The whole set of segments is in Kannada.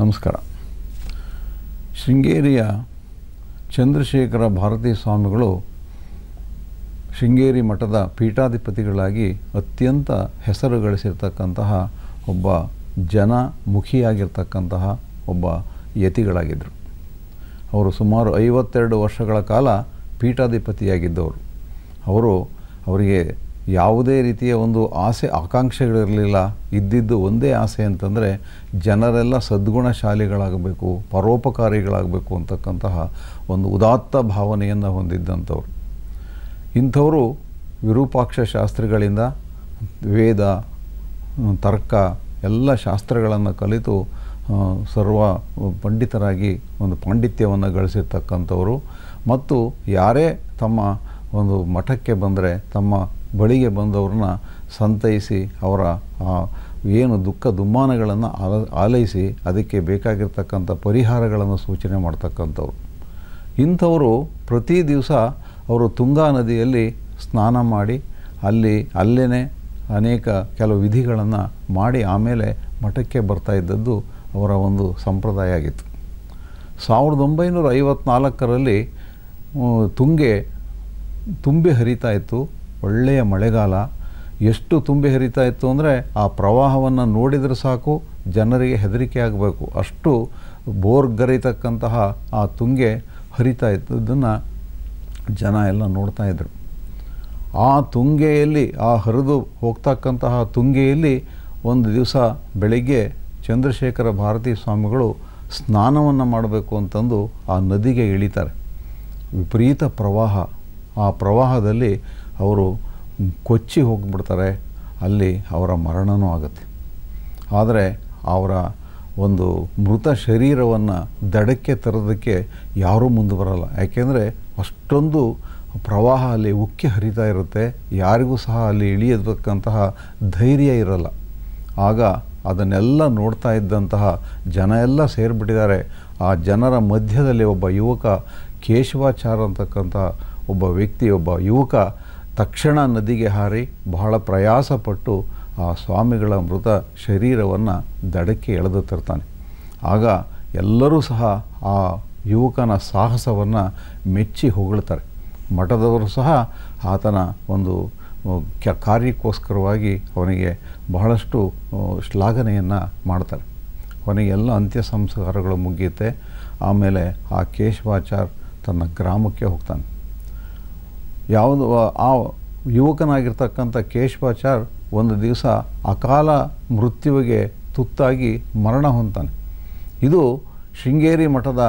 ನಮಸ್ಕಾರ ಶೃಂಗೇರಿಯ ಚಂದ್ರಶೇಖರ ಭಾರತೀ ಸ್ವಾಮಿಗಳು ಶೃಂಗೇರಿ ಮಠದ ಪೀಠಾಧಿಪತಿಗಳಾಗಿ ಅತ್ಯಂತ ಹೆಸರು ಗಳಿಸಿರ್ತಕ್ಕಂತಹ ಒಬ್ಬ ಜನಮುಖಿಯಾಗಿರ್ತಕ್ಕಂತಹ ಒಬ್ಬ ಯತಿಗಳಾಗಿದ್ದರು ಅವರು ಸುಮಾರು ಐವತ್ತೆರಡು ವರ್ಷಗಳ ಕಾಲ ಪೀಠಾಧಿಪತಿಯಾಗಿದ್ದವರು ಅವರು ಅವರಿಗೆ ಯಾವುದೇ ರೀತಿಯ ಒಂದು ಆಸೆ ಆಕಾಂಕ್ಷೆಗಳಿರಲಿಲ್ಲ ಇದ್ದಿದ್ದು ಒಂದೇ ಆಸೆ ಅಂತಂದರೆ ಜನರೆಲ್ಲ ಸದ್ಗುಣಶಾಲಿಗಳಾಗಬೇಕು ಪರೋಪಕಾರಿಗಳಾಗಬೇಕು ಅಂತಕ್ಕಂತಹ ಒಂದು ಉದಾತ್ತ ಭಾವನೆಯನ್ನು ಹೊಂದಿದ್ದಂಥವ್ರು ಇಂಥವರು ವಿರೂಪಾಕ್ಷ ಶಾಸ್ತ್ರಿಗಳಿಂದ ವೇದ ತರ್ಕ ಎಲ್ಲ ಶಾಸ್ತ್ರಗಳನ್ನು ಕಲಿತು ಸರ್ವ ಪಂಡಿತರಾಗಿ ಒಂದು ಪಾಂಡಿತ್ಯವನ್ನು ಗಳಿಸಿರ್ತಕ್ಕಂಥವ್ರು ಮತ್ತು ಯಾರೇ ತಮ್ಮ ಒಂದು ಮಠಕ್ಕೆ ಬಂದರೆ ತಮ್ಮ ಬಳಿಗೆ ಬಂದವ್ರನ್ನ ಸಂತೈಸಿ ಅವರ ಏನು ದುಃಖ ದುಮ್ಮಾನಗಳನ್ನು ಆಲ ಆಲೈಸಿ ಅದಕ್ಕೆ ಬೇಕಾಗಿರ್ತಕ್ಕಂಥ ಪರಿಹಾರಗಳನ್ನು ಸೂಚನೆ ಮಾಡ್ತಕ್ಕಂಥವ್ರು ಇಂಥವರು ಪ್ರತಿ ದಿವಸ ಅವರು ತುಂಗಾ ನದಿಯಲ್ಲಿ ಸ್ನಾನ ಮಾಡಿ ಅಲ್ಲಿ ಅಲ್ಲೇ ಅನೇಕ ಕೆಲವು ವಿಧಿಗಳನ್ನು ಮಾಡಿ ಆಮೇಲೆ ಮಠಕ್ಕೆ ಬರ್ತಾ ಇದ್ದದ್ದು ಅವರ ಒಂದು ಸಂಪ್ರದಾಯ ಆಗಿತ್ತು ಸಾವಿರದ ಒಂಬೈನೂರ ಐವತ್ನಾಲ್ಕರಲ್ಲಿ ತುಂಗೆ ತುಂಬಿ ಹರಿತಾ ಇತ್ತು ಒಳ್ಳೆಯ ಮಳೆಗಾಲ ಎಷ್ಟು ತುಂಬಿ ಹರಿತಾ ಇತ್ತು ಅಂದರೆ ಆ ಪ್ರವಾಹವನ್ನು ನೋಡಿದರೆ ಸಾಕು ಜನರಿಗೆ ಹೆದರಿಕೆ ಆಗಬೇಕು ಅಷ್ಟು ಬೋರ್ಗರಿತಕ್ಕಂತಹ ಆ ತುಂಗೆ ಹರಿತಾ ಇದ್ದದನ್ನು ಜನ ಎಲ್ಲ ನೋಡ್ತಾ ಇದ್ದರು ಆ ತುಂಗೆಯಲ್ಲಿ ಆ ಹರಿದು ಹೋಗ್ತಕ್ಕಂತಹ ತುಂಗೆಯಲ್ಲಿ ಒಂದು ದಿವಸ ಬೆಳಿಗ್ಗೆ ಚಂದ್ರಶೇಖರ ಭಾರತೀ ಸ್ವಾಮಿಗಳು ಸ್ನಾನವನ್ನು ಮಾಡಬೇಕು ಅಂತಂದು ಆ ನದಿಗೆ ಇಳಿತಾರೆ ವಿಪರೀತ ಪ್ರವಾಹ ಆ ಪ್ರವಾಹದಲ್ಲಿ ಅವರು ಕೊಚ್ಚಿ ಹೋಗಿಬಿಡ್ತಾರೆ ಅಲ್ಲಿ ಅವರ ಮರಣವೂ ಆಗುತ್ತೆ ಆದರೆ ಅವರ ಒಂದು ಮೃತ ಶರೀರವನ್ನು ದಡಕ್ಕೆ ತರೋದಕ್ಕೆ ಯಾರೂ ಮುಂದೆ ಬರಲ್ಲ ಯಾಕೆಂದರೆ ಅಷ್ಟೊಂದು ಪ್ರವಾಹ ಅಲ್ಲಿ ಉಕ್ಕಿ ಹರಿತಾ ಇರುತ್ತೆ ಯಾರಿಗೂ ಸಹ ಅಲ್ಲಿ ಇಳಿಯತಕ್ಕಂತಹ ಧೈರ್ಯ ಇರಲ್ಲ ಆಗ ಅದನ್ನೆಲ್ಲ ನೋಡ್ತಾ ಇದ್ದಂತಹ ಜನ ಎಲ್ಲ ಸೇರಿಬಿಟ್ಟಿದ್ದಾರೆ ಆ ಜನರ ಮಧ್ಯದಲ್ಲಿ ಒಬ್ಬ ಯುವಕ ಕೇಶವಾಚಾರ ಅಂತಕ್ಕಂಥ ಒಬ್ಬ ವ್ಯಕ್ತಿ ಒಬ್ಬ ಯುವಕ ತಕ್ಷಣ ನದಿಗೆ ಹಾರಿ ಬಹಳ ಪ್ರಯಾಸಪಟ್ಟು ಆ ಸ್ವಾಮಿಗಳ ಮೃತ ಶರೀರವನ್ನು ದಡಕ್ಕೆ ಎಳೆದು ತರ್ತಾನೆ ಆಗ ಎಲ್ಲರೂ ಸಹ ಆ ಯುವಕನ ಸಾಹಸವನ್ನು ಮೆಚ್ಚಿ ಹೊಗಳ್ತಾರೆ ಮಠದವರು ಸಹ ಆತನ ಒಂದು ಕಾರ್ಯಕ್ಕೋಸ್ಕರವಾಗಿ ಅವನಿಗೆ ಬಹಳಷ್ಟು ಶ್ಲಾಘನೆಯನ್ನು ಮಾಡ್ತಾರೆ ಕೊನೆಗೆ ಎಲ್ಲ ಅಂತ್ಯ ಸಂಸ್ಕಾರಗಳು ಮುಗಿಯುತ್ತೆ ಆಮೇಲೆ ಆ ಕೇಶವಾಚಾರ್ ತನ್ನ ಗ್ರಾಮಕ್ಕೆ ಹೋಗ್ತಾನೆ ಯಾವುದು ಆ ಯುವಕನಾಗಿರ್ತಕ್ಕಂಥ ಕೇಶವಾಚಾರ್ ಒಂದು ದಿವಸ ಅಕಾಲ ಮೃತ್ಯುವಿಗೆ ತುತ್ತಾಗಿ ಮರಣ ಹೊಂತಾನೆ ಇದು ಶೃಂಗೇರಿ ಮಠದ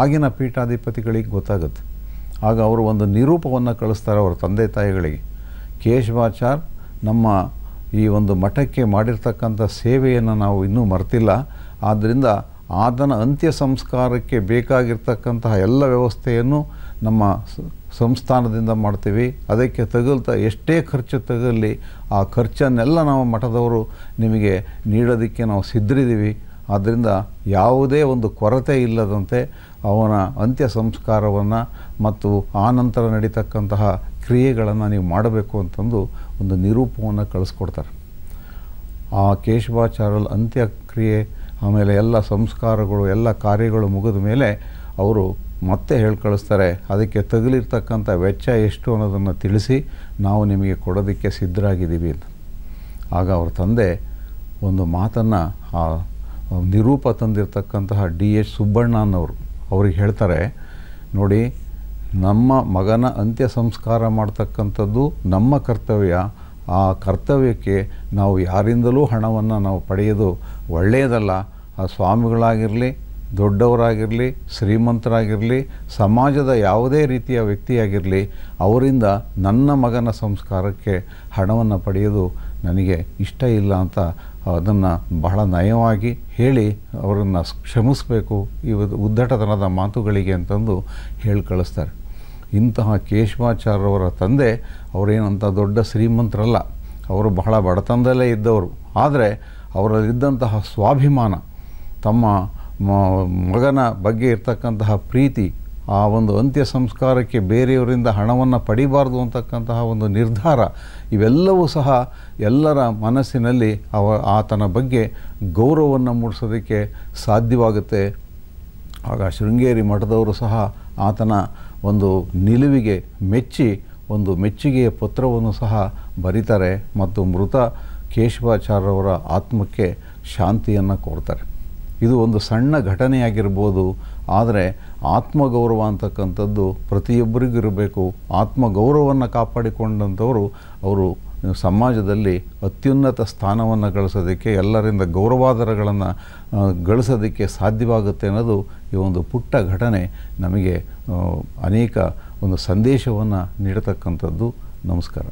ಆಗಿನ ಪೀಠಾಧಿಪತಿಗಳಿಗೆ ಗೊತ್ತಾಗುತ್ತೆ ಆಗ ಅವರು ಒಂದು ನಿರೂಪವನ್ನು ಕಳಿಸ್ತಾರೆ ಅವರ ತಂದೆ ತಾಯಿಗಳಿಗೆ ಕೇಶವಾಚಾರ್ ನಮ್ಮ ಈ ಒಂದು ಮಠಕ್ಕೆ ಮಾಡಿರ್ತಕ್ಕಂಥ ಸೇವೆಯನ್ನು ನಾವು ಇನ್ನೂ ಮರೆತಿಲ್ಲ ಆದ್ದರಿಂದ ಆತನ ಅಂತ್ಯ ಸಂಸ್ಕಾರಕ್ಕೆ ಬೇಕಾಗಿರ್ತಕ್ಕಂತಹ ಎಲ್ಲ ವ್ಯವಸ್ಥೆಯನ್ನು ನಮ್ಮ ಸಂಸ್ಥಾನದಿಂದ ಮಾಡ್ತೀವಿ ಅದಕ್ಕೆ ತಗುಲ್ತಾ ಎಷ್ಟೇ ಖರ್ಚು ತಗಲಿ ಆ ಖರ್ಚನ್ನೆಲ್ಲ ನಾವು ಮಠದವರು ನಿಮಗೆ ನೀಡೋದಕ್ಕೆ ನಾವು ಸಿದ್ಧರಿದ್ದೀವಿ ಆದ್ದರಿಂದ ಯಾವುದೇ ಒಂದು ಕೊರತೆ ಇಲ್ಲದಂತೆ ಅವನ ಅಂತ್ಯ ಸಂಸ್ಕಾರವನ್ನು ಮತ್ತು ಆನಂತರ ನಡೀತಕ್ಕಂತಹ ಕ್ರಿಯೆಗಳನ್ನು ನೀವು ಮಾಡಬೇಕು ಅಂತಂದು ಒಂದು ನಿರೂಪವನ್ನು ಕಳಿಸ್ಕೊಡ್ತಾರೆ ಆ ಕೇಶವಾಚಾರ್ಯರ ಅಂತ್ಯಕ್ರಿಯೆ ಆಮೇಲೆ ಎಲ್ಲ ಸಂಸ್ಕಾರಗಳು ಎಲ್ಲ ಕಾರ್ಯಗಳು ಮುಗಿದ ಮೇಲೆ ಅವರು ಮತ್ತೆ ಹೇಳ್ಕಳಿಸ್ತಾರೆ ಕಳಿಸ್ತಾರೆ ಅದಕ್ಕೆ ತಗಲಿರ್ತಕ್ಕಂಥ ವೆಚ್ಚ ಎಷ್ಟು ಅನ್ನೋದನ್ನು ತಿಳಿಸಿ ನಾವು ನಿಮಗೆ ಕೊಡೋದಕ್ಕೆ ಸಿದ್ಧರಾಗಿದ್ದೀವಿ ಅಂತ ಆಗ ಅವ್ರ ತಂದೆ ಒಂದು ಮಾತನ್ನು ಆ ನಿರೂಪ ತಂದಿರತಕ್ಕಂತಹ ಡಿ ಎಚ್ ಸುಬ್ಬಣ್ಣ ಅನ್ನೋರು ಅವ್ರಿಗೆ ಹೇಳ್ತಾರೆ ನೋಡಿ ನಮ್ಮ ಮಗನ ಅಂತ್ಯ ಸಂಸ್ಕಾರ ಮಾಡ್ತಕ್ಕಂಥದ್ದು ನಮ್ಮ ಕರ್ತವ್ಯ ಆ ಕರ್ತವ್ಯಕ್ಕೆ ನಾವು ಯಾರಿಂದಲೂ ಹಣವನ್ನು ನಾವು ಪಡೆಯೋದು ಒಳ್ಳೆಯದಲ್ಲ ಆ ಸ್ವಾಮಿಗಳಾಗಿರಲಿ ದೊಡ್ಡವರಾಗಿರಲಿ ಶ್ರೀಮಂತರಾಗಿರಲಿ ಸಮಾಜದ ಯಾವುದೇ ರೀತಿಯ ವ್ಯಕ್ತಿಯಾಗಿರಲಿ ಅವರಿಂದ ನನ್ನ ಮಗನ ಸಂಸ್ಕಾರಕ್ಕೆ ಹಣವನ್ನು ಪಡೆಯೋದು ನನಗೆ ಇಷ್ಟ ಇಲ್ಲ ಅಂತ ಅದನ್ನು ಬಹಳ ನಯವಾಗಿ ಹೇಳಿ ಅವರನ್ನು ಕ್ಷಮಿಸಬೇಕು ಇವತ್ತು ಉದ್ದಟತನದ ಮಾತುಗಳಿಗೆ ಅಂತಂದು ಹೇಳಿ ಕಳಿಸ್ತಾರೆ ಇಂತಹ ಕೇಶವಾಚಾರ್ಯವರ ತಂದೆ ಅವರೇನಂತ ದೊಡ್ಡ ಶ್ರೀಮಂತರಲ್ಲ ಅವರು ಬಹಳ ಬಡತನದಲ್ಲೇ ಇದ್ದವರು ಆದರೆ ಅವರಲ್ಲಿದ್ದಂತಹ ಸ್ವಾಭಿಮಾನ ತಮ್ಮ ಮಗನ ಬಗ್ಗೆ ಇರ್ತಕ್ಕಂತಹ ಪ್ರೀತಿ ಆ ಒಂದು ಅಂತ್ಯ ಸಂಸ್ಕಾರಕ್ಕೆ ಬೇರೆಯವರಿಂದ ಹಣವನ್ನು ಪಡಿಬಾರ್ದು ಅಂತಕ್ಕಂತಹ ಒಂದು ನಿರ್ಧಾರ ಇವೆಲ್ಲವೂ ಸಹ ಎಲ್ಲರ ಮನಸ್ಸಿನಲ್ಲಿ ಅವ ಆತನ ಬಗ್ಗೆ ಗೌರವವನ್ನು ಮೂಡಿಸೋದಕ್ಕೆ ಸಾಧ್ಯವಾಗುತ್ತೆ ಆಗ ಶೃಂಗೇರಿ ಮಠದವರು ಸಹ ಆತನ ಒಂದು ನಿಲುವಿಗೆ ಮೆಚ್ಚಿ ಒಂದು ಮೆಚ್ಚುಗೆಯ ಪತ್ರವನ್ನು ಸಹ ಬರೀತಾರೆ ಮತ್ತು ಮೃತ ಕೇಶವಾಚಾರ್ಯವರ ಆತ್ಮಕ್ಕೆ ಶಾಂತಿಯನ್ನು ಕೋರ್ತಾರೆ ಇದು ಒಂದು ಸಣ್ಣ ಘಟನೆಯಾಗಿರ್ಬೋದು ಆದರೆ ಆತ್ಮಗೌರವ ಅಂತಕ್ಕಂಥದ್ದು ಪ್ರತಿಯೊಬ್ಬರಿಗೂ ಇರಬೇಕು ಆತ್ಮಗೌರವವನ್ನು ಕಾಪಾಡಿಕೊಂಡಂಥವರು ಅವರು ಸಮಾಜದಲ್ಲಿ ಅತ್ಯುನ್ನತ ಸ್ಥಾನವನ್ನು ಗಳಿಸೋದಕ್ಕೆ ಎಲ್ಲರಿಂದ ಗೌರವಾದರಗಳನ್ನು ಗಳಿಸೋದಕ್ಕೆ ಸಾಧ್ಯವಾಗುತ್ತೆ ಅನ್ನೋದು ಈ ಒಂದು ಪುಟ್ಟ ಘಟನೆ ನಮಗೆ ಅನೇಕ ಒಂದು ಸಂದೇಶವನ್ನು ನೀಡತಕ್ಕಂಥದ್ದು ನಮಸ್ಕಾರ